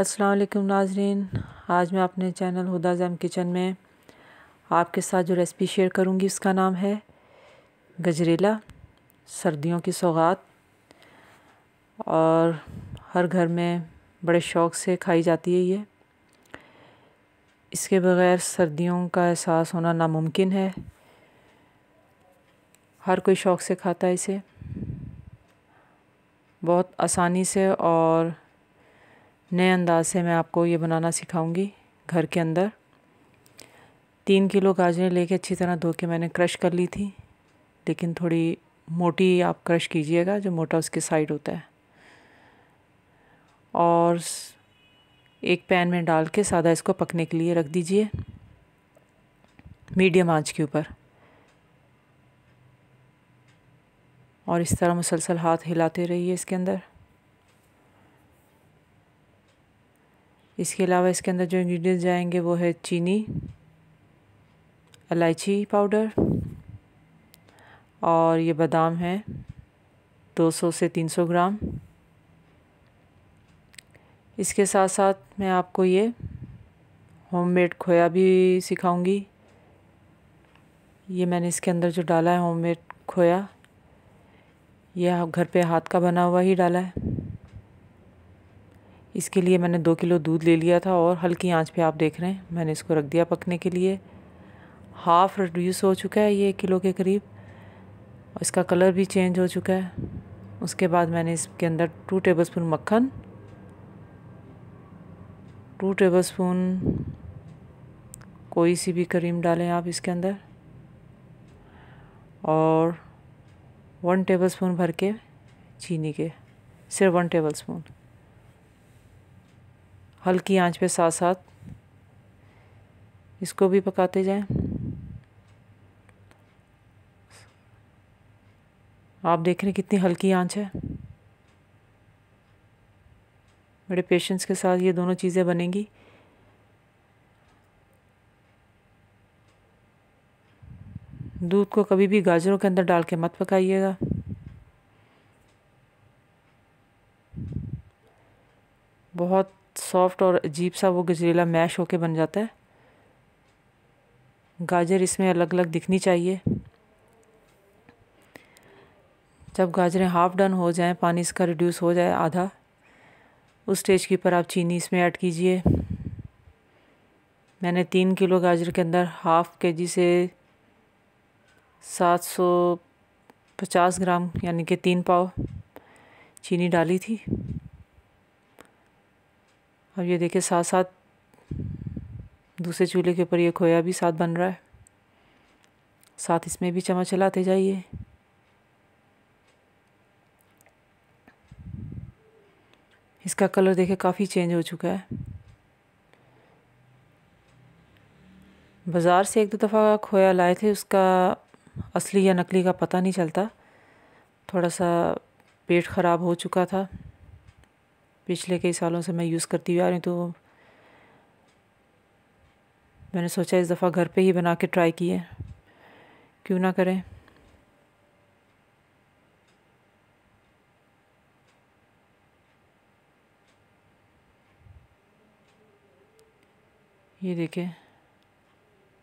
अस्सलाम वालेकुम नाजरीन आज मैं अपने चैनल हुदा जैम किचन में आपके साथ जो रेसिपी शेयर करूंगी उसका नाम है गजरेला सर्दियों की सौगात और हर घर में बड़े शौक़ से खाई जाती है ये इसके बग़ैर सर्दियों का एहसास होना नामुमकिन है हर कोई शौक़ से खाता है इसे बहुत आसानी से और नए अंदाज से मैं आपको ये बनाना सिखाऊंगी घर के अंदर तीन किलो गाजरें लेके अच्छी तरह धो के मैंने क्रश कर ली थी लेकिन थोड़ी मोटी आप क्रश कीजिएगा जो मोटा उसके साइड होता है और एक पैन में डाल के सादा इसको पकने के लिए रख दीजिए मीडियम आंच के ऊपर और इस तरह मुसलसल हाथ हिलाते रहिए इसके अंदर इसके अलावा इसके अंदर जो इंग्रेडिएंट्स जाएंगे वो है चीनी इलायची पाउडर और ये बादाम है 200 से 300 ग्राम इसके साथ साथ मैं आपको ये होममेड खोया भी सिखाऊंगी ये मैंने इसके अंदर जो डाला है होममेड खोया यह घर पे हाथ का बना हुआ ही डाला है इसके लिए मैंने दो किलो दूध ले लिया था और हल्की आंच पे आप देख रहे हैं मैंने इसको रख दिया पकने के लिए हाफ़ रिड्यूस हो चुका है ये एक किलो के करीब इसका कलर भी चेंज हो चुका है उसके बाद मैंने इसके अंदर टू टेबल स्पून मक्खन टू टेबल स्पून कोई सी भी क्रीम डालें आप इसके अंदर और वन टेबल स्पून भर के चीनी के सिर्फ वन टेबल स्पून हल्की आंच पे साथ साथ इसको भी पकाते जाएं आप देख रहे हैं कितनी हल्की आंच है बड़े पेशेंस के साथ ये दोनों चीज़ें बनेंगी दूध को कभी भी गाजरों के अंदर डाल के मत पकाइएगा बहुत सॉफ्ट और अजीब सा वो गजरेला मैश होके बन जाता है गाजर इसमें अलग अलग दिखनी चाहिए जब गाजरें हाफ़ डन हो जाएं पानी इसका रिड्यूस हो जाए आधा उस स्टेज के पर आप चीनी इसमें ऐड कीजिए मैंने तीन किलो गाजर के अंदर हाफ़ के जी से सात सौ पचास ग्राम यानी कि तीन पाव चीनी डाली थी अब ये देखिए साथ साथ दूसरे चूल्हे के ऊपर ये खोया भी साथ बन रहा है साथ इसमें भी चम्मच चलाते जाइए इसका कलर देखे काफ़ी चेंज हो चुका है बाज़ार से एक दो दफ़ा खोया लाए थे उसका असली या नकली का पता नहीं चलता थोड़ा सा पेट ख़राब हो चुका था पिछले कई सालों से मैं यूज़ करती हुई आ रही हूँ तो मैंने सोचा इस दफ़ा घर पे ही बना के ट्राई किए क्यों ना करें ये देखें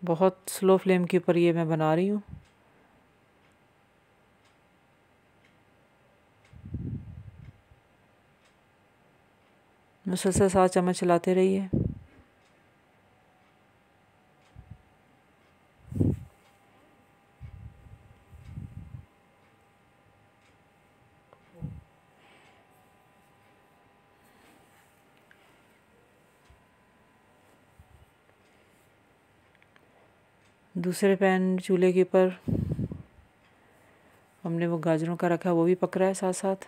बहुत स्लो फ्लेम के ऊपर ये मैं बना रही हूँ मुसलसल सात चम्मच चलाते रहिए दूसरे पैन चूल्हे के ऊपर हमने वो गाजरों का रखा वो भी पक रहा है साथ साथ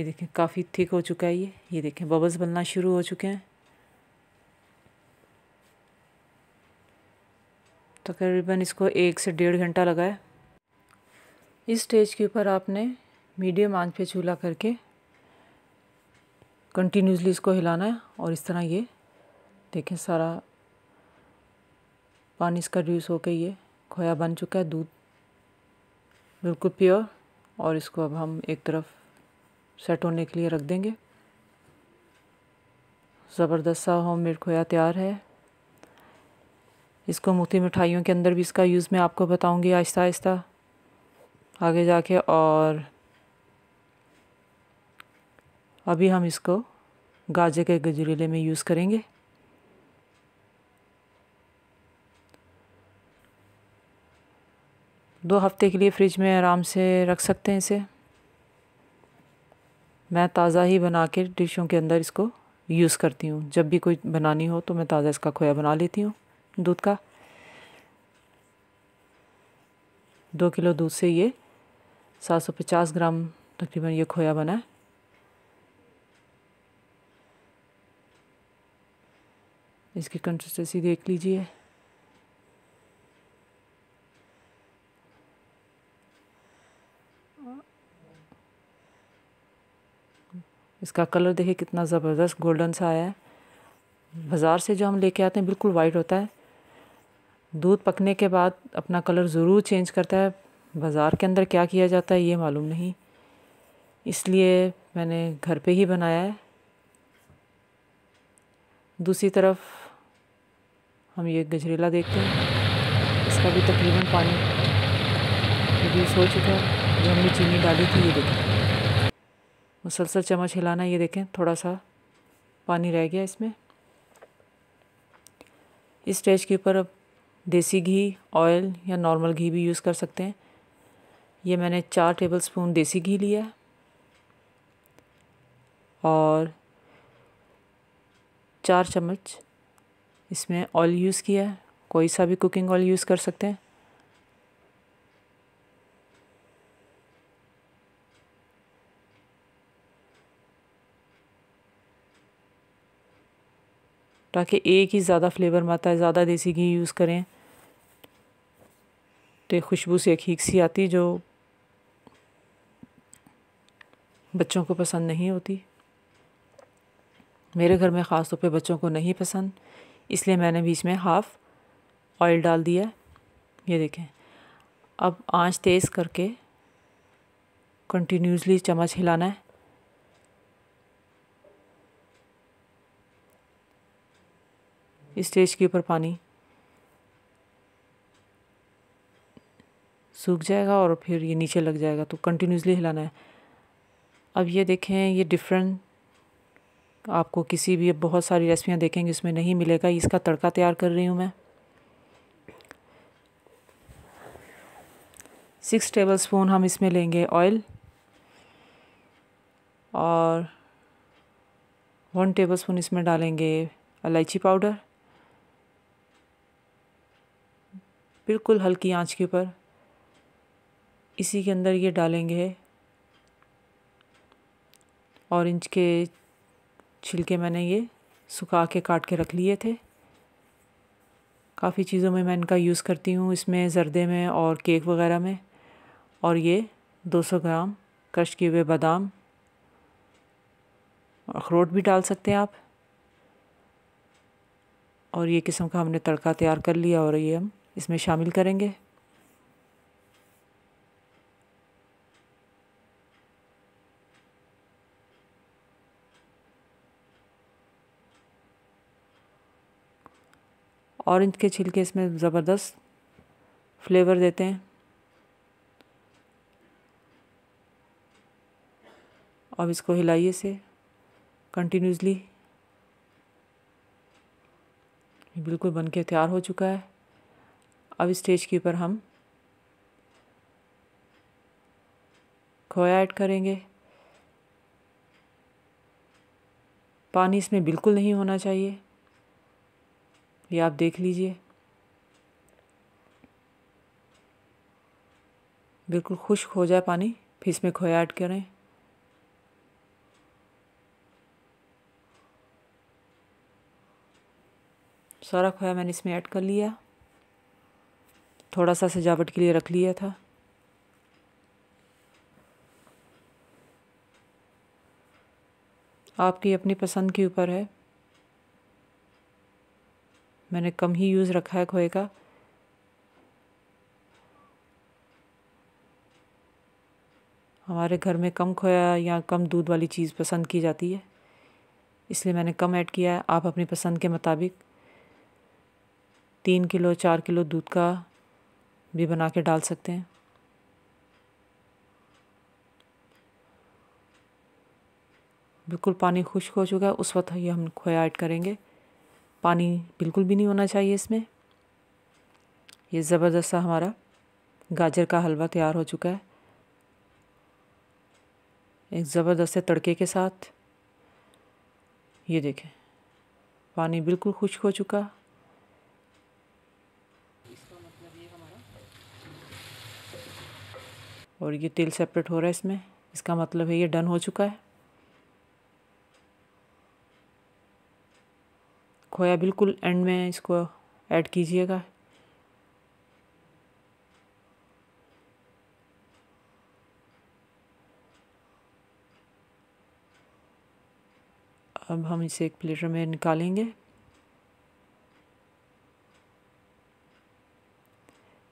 ये देखें काफ़ी थिक हो चुका है ये ये देखें बबल्स बनना शुरू हो चुके हैं तकरीबन इसको एक से डेढ़ घंटा है इस स्टेज के ऊपर आपने मीडियम आंच पे चूल्हा करके कंटिन्यूसली इसको हिलाना है और इस तरह ये देखें सारा पानी इसका ड्यूस होकर ये खोया बन चुका है दूध बिल्कुल प्योर और इसको अब हम एक तरफ सेट होने के लिए रख देंगे ज़बरदस्त सा होम मेड खोया तैयार है इसको मुख्ती मिठाइयों के अंदर भी इसका यूज़ मैं आपको बताऊंगी आहिस्ता आहिस्ता आगे जाके और अभी हम इसको गाजर के गजरेले में यूज़ करेंगे दो हफ्ते के लिए फ्रिज में आराम से रख सकते हैं इसे मैं ताज़ा ही बना के डिशों के अंदर इसको यूज़ करती हूँ जब भी कोई बनानी हो तो मैं ताज़ा इसका खोया बना लेती हूँ दूध का दो किलो दूध से ये सात सौ पचास ग्राम तकरीबन ये खोया बना है इसकी कंसिस्टेंसी देख लीजिए इसका कलर देखिए कितना ज़बरदस्त गोल्डन सा आया है बाज़ार से जो हम लेके आते हैं बिल्कुल वाइट होता है दूध पकने के बाद अपना कलर ज़रूर चेंज करता है बाज़ार के अंदर क्या किया जाता है ये मालूम नहीं इसलिए मैंने घर पे ही बनाया है दूसरी तरफ हम ये गजरेला देखते हैं इसका भी तकरीबन पानी रिड्यूस हो चुका है जो हमने चीनी डाली थी ये देखें मुसलसल चम्मच हिलाना ये देखें थोड़ा सा पानी रह गया इसमें इस स्टेज के ऊपर अब देसी घी ऑयल या नॉर्मल घी भी यूज़ कर सकते हैं ये मैंने चार टेबल स्पून देसी घी लिया है और चार चम्मच इसमें ऑयल यूज़ किया है कोई सा भी कुकिंग ऑयल यूज़ कर सकते हैं ताकि एक ही ज़्यादा फ्लेवर में आता है ज़्यादा देसी घी यूज़ करें तो खुशबू से एक हीक सी आती जो बच्चों को पसंद नहीं होती मेरे घर में ख़ास तौर पे बच्चों को नहीं पसंद इसलिए मैंने बीच में हाफ़ ऑयल डाल दिया ये देखें अब आंच तेज़ करके कंटिन्यूसली चम्मच हिलाना है स्टेज के ऊपर पानी सूख जाएगा और फिर ये नीचे लग जाएगा तो कंटिन्यूसली हिलाना है अब ये देखें ये डिफरेंट आपको किसी भी बहुत सारी रेसिपियाँ देखेंगे इसमें नहीं मिलेगा इसका तड़का तैयार कर रही हूँ मैं सिक्स टेबल स्पून हम इसमें लेंगे ऑयल और वन टेबल स्पून इसमें डालेंगे इलायची पाउडर बिल्कुल हल्की आंच के ऊपर इसी के अंदर ये डालेंगे ऑरेंज के छिलके मैंने ये सुखा के काट के रख लिए थे काफ़ी चीज़ों में मैं इनका यूज़ करती हूँ इसमें जरदे में और केक वगैरह में और ये 200 ग्राम क्रश किए हुए बादाम अखरोट भी डाल सकते हैं आप और ये किस्म का हमने तड़का तैयार कर लिया और ये हम इसमें शामिल करेंगे ऑरेंज के छिलके इसमें ज़बरदस्त फ्लेवर देते हैं अब इसको हिलाइए से कंटिन्यूसली बिल्कुल बन के तैयार हो चुका है अब स्टेज के ऊपर हम खोया ऐड करेंगे पानी इसमें बिल्कुल नहीं होना चाहिए ये आप देख लीजिए बिल्कुल खुश्क हो जाए पानी फिर इसमें खोया ऐड करें सारा खोया मैंने इसमें ऐड कर लिया थोड़ा सा सजावट के लिए रख लिया था आपकी अपनी पसंद के ऊपर है मैंने कम ही यूज़ रखा है खोए का हमारे घर में कम खोया या कम दूध वाली चीज़ पसंद की जाती है इसलिए मैंने कम ऐड किया है आप अपनी पसंद के मुताबिक तीन किलो चार किलो दूध का भी बना के डाल सकते हैं बिल्कुल पानी खुश्क हो चुका है उस वक्त ये हम खोया ऐड करेंगे पानी बिल्कुल भी नहीं होना चाहिए इसमें ये ज़बरदस्त हमारा गाजर का हलवा तैयार हो चुका है एक ज़बरदस्त तड़के के साथ ये देखें पानी बिल्कुल खुश्क हो चुका और ये तेल सेपरेट हो रहा है इसमें इसका मतलब है ये डन हो चुका है खोया बिल्कुल एंड में इसको ऐड कीजिएगा अब हम इसे एक प्लेटर में निकालेंगे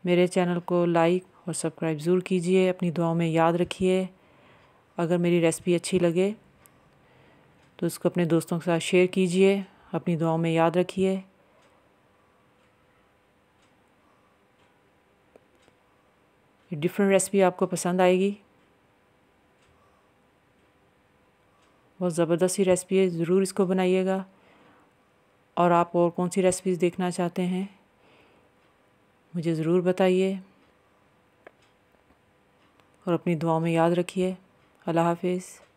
मेरे चैनल को लाइक और सब्सक्राइब ज़रूर कीजिए अपनी दुआओं में याद रखिए अगर मेरी रेसिपी अच्छी लगे तो इसको अपने दोस्तों के साथ शेयर कीजिए अपनी दुआओं में याद रखिए डिफरेंट रेसिपी आपको पसंद आएगी बहुत ज़बरदस्त रेसिपी है ज़रूर इसको बनाइएगा और आप और कौन सी रेसिपीज़ देखना चाहते हैं मुझे ज़रूर बताइए और अपनी दुआ में याद रखिए अल्लाह हाफिज़